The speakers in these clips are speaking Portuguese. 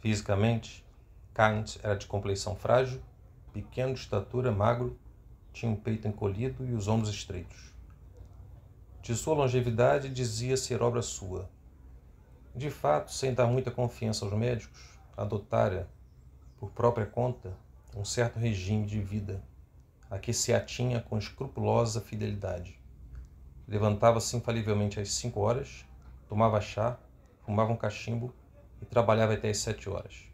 Fisicamente, Kant era de complexão frágil, pequeno de estatura, magro, tinha o um peito encolhido e os ombros estreitos. De sua longevidade dizia ser obra sua. De fato, sem dar muita confiança aos médicos, adotara, por própria conta, um certo regime de vida, a que se atinha com escrupulosa fidelidade. Levantava-se infalivelmente às cinco horas, tomava chá, fumava um cachimbo e trabalhava até as sete horas.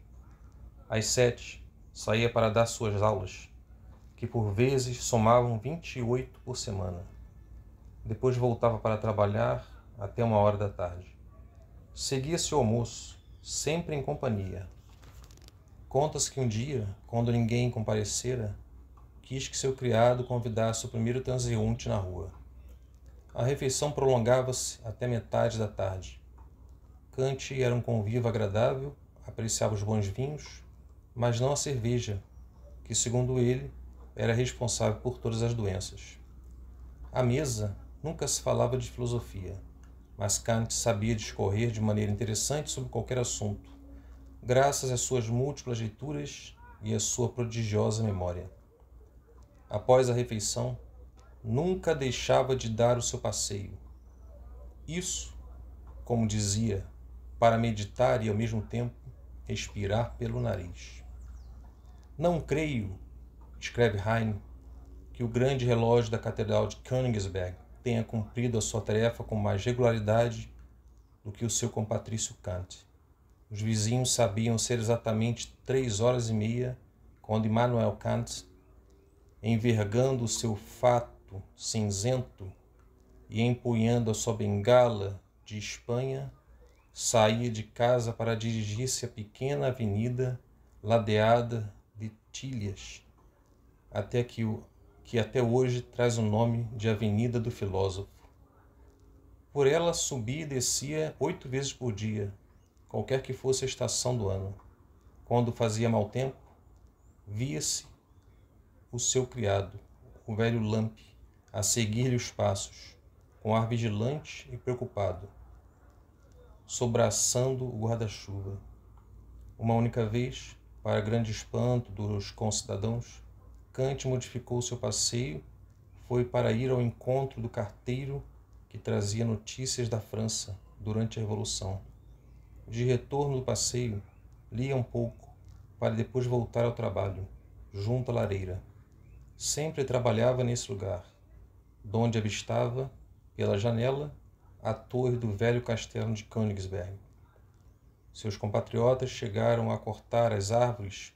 Às sete, saía para dar suas aulas, que por vezes somavam 28 por semana. Depois voltava para trabalhar até uma hora da tarde. Seguia seu almoço, sempre em companhia. Conta-se que um dia, quando ninguém comparecera, quis que seu criado convidasse o primeiro transeunte na rua. A refeição prolongava-se até metade da tarde. Cante era um conviva agradável, apreciava os bons vinhos, mas não a cerveja, que, segundo ele, era responsável por todas as doenças. À mesa nunca se falava de filosofia, mas Kant sabia discorrer de maneira interessante sobre qualquer assunto, graças às suas múltiplas leituras e à sua prodigiosa memória. Após a refeição, nunca deixava de dar o seu passeio. Isso, como dizia para meditar e ao mesmo tempo respirar pelo nariz. Não creio, escreve Heine, que o grande relógio da Catedral de Königsberg tenha cumprido a sua tarefa com mais regularidade do que o seu compatrício Kant. Os vizinhos sabiam ser exatamente três horas e meia quando Immanuel Kant, envergando o seu fato cinzento e empunhando a sua bengala de Espanha, Saía de casa para dirigir-se à pequena avenida ladeada de tilhas, até que, o, que até hoje traz o nome de Avenida do Filósofo. Por ela subia e descia oito vezes por dia, qualquer que fosse a estação do ano. Quando fazia mau tempo, via-se o seu criado, o velho Lamp, a seguir-lhe os passos, com ar vigilante e preocupado sobraçando o guarda-chuva. Uma única vez, para grande espanto dos concidadãos, Kant modificou seu passeio, foi para ir ao encontro do carteiro que trazia notícias da França durante a Revolução. De retorno do passeio, lia um pouco, para depois voltar ao trabalho, junto à lareira. Sempre trabalhava nesse lugar, donde avistava, pela janela, a torre do velho castelo de Königsberg. Seus compatriotas chegaram a cortar as árvores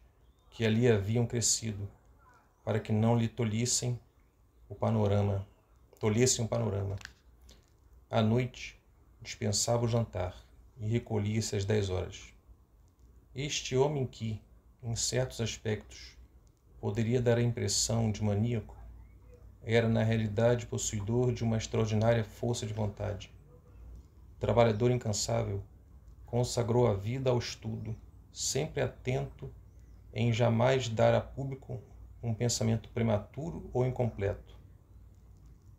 que ali haviam crescido, para que não lhe tolhissem o panorama, tolhessem o panorama. À noite, dispensava o jantar e recolhia-se às dez horas. Este homem que, em certos aspectos, poderia dar a impressão de maníaco, era na realidade possuidor de uma extraordinária força de vontade trabalhador incansável, consagrou a vida ao estudo, sempre atento em jamais dar a público um pensamento prematuro ou incompleto.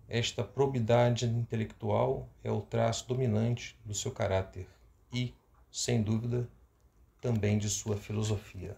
Esta probidade intelectual é o traço dominante do seu caráter e, sem dúvida, também de sua filosofia.